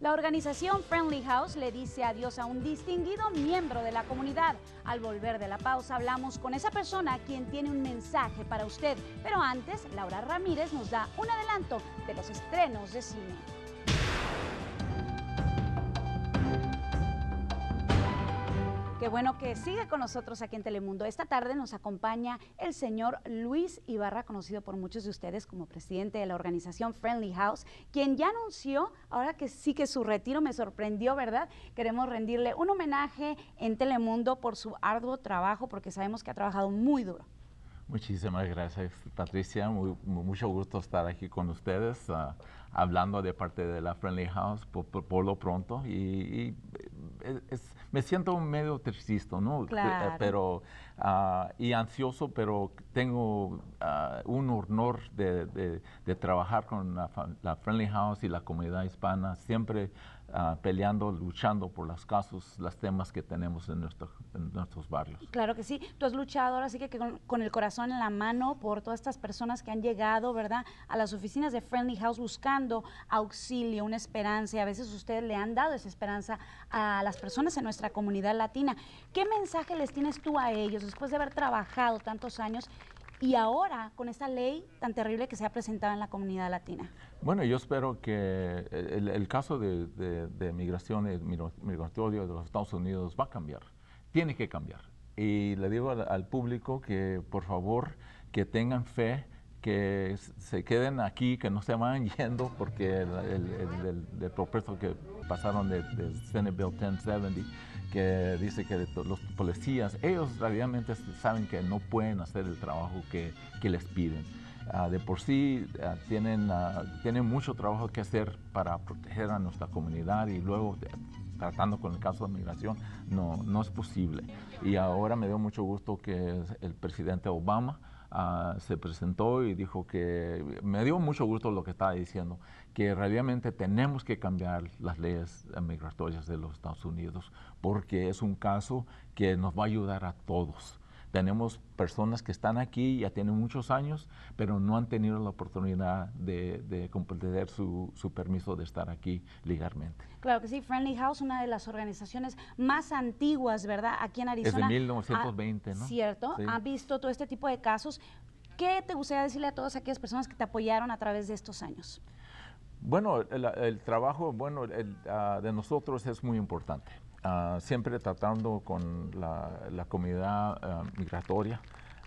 La organización Friendly House le dice adiós a un distinguido miembro de la comunidad. Al volver de la pausa hablamos con esa persona quien tiene un mensaje para usted. Pero antes, Laura Ramírez nos da un adelanto de los estrenos de cine. Qué bueno que sigue con nosotros aquí en Telemundo. Esta tarde nos acompaña el señor Luis Ibarra, conocido por muchos de ustedes como presidente de la organización Friendly House, quien ya anunció, ahora que sí que su retiro me sorprendió, ¿verdad? Queremos rendirle un homenaje en Telemundo por su arduo trabajo, porque sabemos que ha trabajado muy duro. Muchísimas gracias, Patricia. Muy, mucho gusto estar aquí con ustedes, ah, hablando de parte de la Friendly House por, lo pronto. y, me siento medio triste, ¿no? Eh, pero, ah, y ansioso, pero tengo ah, un honor de, trabajar con la, la, Friendly House y la comunidad hispana. Siempre Ah, peleando, luchando por los casos, los temas que tenemos en, nuestros barrios. Claro que sí, tú has luchado ahora sí que, con, con, el corazón en la mano por todas estas personas que han llegado, ¿verdad?, a las oficinas de Friendly House buscando auxilio, una esperanza, y a veces ustedes le han dado esa esperanza a las personas en nuestra comunidad latina. ¿Qué mensaje les tienes tú a ellos después de haber trabajado tantos años y ahora con esta ley tan terrible que se ha presentado en la comunidad latina. Bueno, yo espero que eh, el, caso de, de, de migración eh, de los Estados Unidos va a cambiar, tiene que cambiar. Y le digo al, al público que por favor que tengan fe que se queden aquí, que no se vayan yendo, porque el, el, propuesto que pasaron de, de, Senate Bill 1070, que dice que los policías, ellos realmente saben que no pueden hacer el trabajo que, que les piden. Ah, de por sí ah, tienen, ah, tienen mucho trabajo que hacer para proteger a nuestra comunidad y luego eh, tratando con el caso de migración no, no es posible. Y ahora me dio mucho gusto que el presidente Obama Ah, se presentó y dijo que me dio mucho gusto lo que estaba diciendo, que realmente tenemos que cambiar las leyes migratorias de los Estados Unidos porque es un caso que nos va a ayudar a todos. Tenemos personas que están aquí, ya tienen muchos años, pero no han tenido la oportunidad de, comprender su, permiso de estar aquí legalmente. Claro que sí, Friendly House, una de las organizaciones más antiguas, ¿verdad? Aquí en Arizona. Desde 1920, ¿no? Cierto, Ha visto todo este tipo de casos. ¿Qué te gustaría decirle a todas aquellas personas que te apoyaron a través de estos años? Bueno, el, trabajo bueno, el, ah, de nosotros es muy importante. Ah, siempre tratando con la, comunidad ah, migratoria,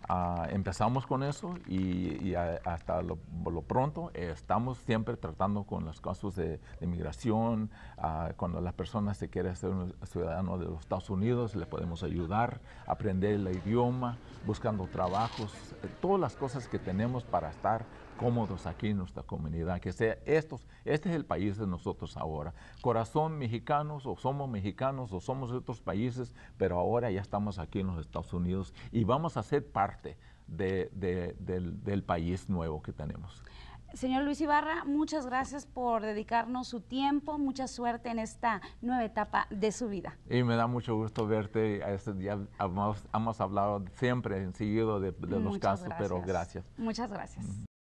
Ah, empezamos con eso y, hasta lo, lo pronto eh, estamos siempre tratando con los casos de, de migración, ah, cuando las personas se quieren ser un ciudadano de los Estados Unidos, le podemos ayudar, aprender el idioma, buscando trabajos, eh, todas las cosas que tenemos para estar cómodos aquí en nuestra comunidad, que sea estos, este es el país de nosotros ahora. Corazón mexicanos o somos mexicanos o somos de otros países, pero ahora ya estamos aquí en los Estados Unidos y vamos a ser parte parte del, país nuevo que tenemos. Señor Luis Ibarra, muchas gracias por dedicarnos su tiempo, mucha suerte en esta nueva etapa de su vida. Y me da mucho gusto verte, ya este hemos, hemos hablado siempre, seguido de, los casos, pero gracias. Muchas gracias.